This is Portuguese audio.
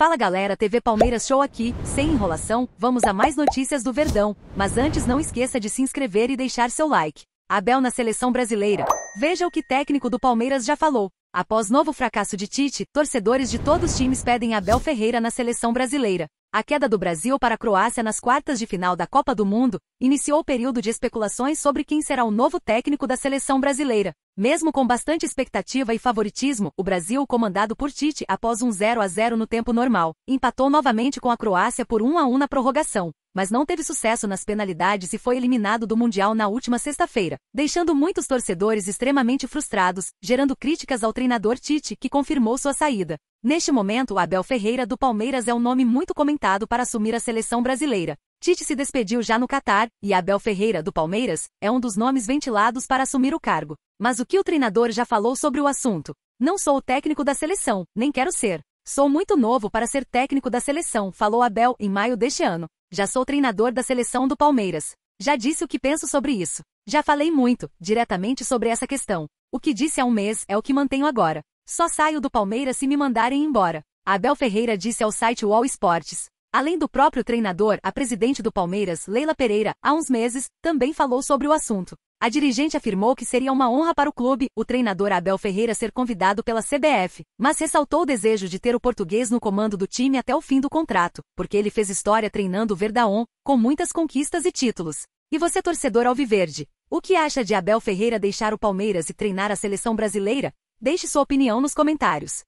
Fala galera, TV Palmeiras Show aqui. Sem enrolação, vamos a mais notícias do Verdão. Mas antes não esqueça de se inscrever e deixar seu like. Abel na seleção brasileira. Veja o que técnico do Palmeiras já falou. Após novo fracasso de Tite, torcedores de todos os times pedem Abel Ferreira na seleção brasileira. A queda do Brasil para a Croácia nas quartas de final da Copa do Mundo iniciou o período de especulações sobre quem será o novo técnico da seleção brasileira. Mesmo com bastante expectativa e favoritismo, o Brasil, comandado por Tite após um 0 a 0 no tempo normal, empatou novamente com a Croácia por 1 a 1 na prorrogação, mas não teve sucesso nas penalidades e foi eliminado do Mundial na última sexta-feira, deixando muitos torcedores extremamente frustrados, gerando críticas ao treinador Tite, que confirmou sua saída. Neste momento, Abel Ferreira do Palmeiras é um nome muito comentado para assumir a seleção brasileira. Tite se despediu já no Catar, e Abel Ferreira do Palmeiras é um dos nomes ventilados para assumir o cargo. Mas o que o treinador já falou sobre o assunto? Não sou o técnico da seleção, nem quero ser. Sou muito novo para ser técnico da seleção, falou Abel em maio deste ano. Já sou treinador da seleção do Palmeiras. Já disse o que penso sobre isso. Já falei muito, diretamente sobre essa questão. O que disse há um mês é o que mantenho agora. Só saio do Palmeiras se me mandarem embora. Abel Ferreira disse ao site Wall Sports. Além do próprio treinador, a presidente do Palmeiras, Leila Pereira, há uns meses, também falou sobre o assunto. A dirigente afirmou que seria uma honra para o clube o treinador Abel Ferreira ser convidado pela CBF, mas ressaltou o desejo de ter o português no comando do time até o fim do contrato, porque ele fez história treinando o Verdaon, com muitas conquistas e títulos. E você torcedor alviverde, o que acha de Abel Ferreira deixar o Palmeiras e treinar a seleção brasileira? Deixe sua opinião nos comentários.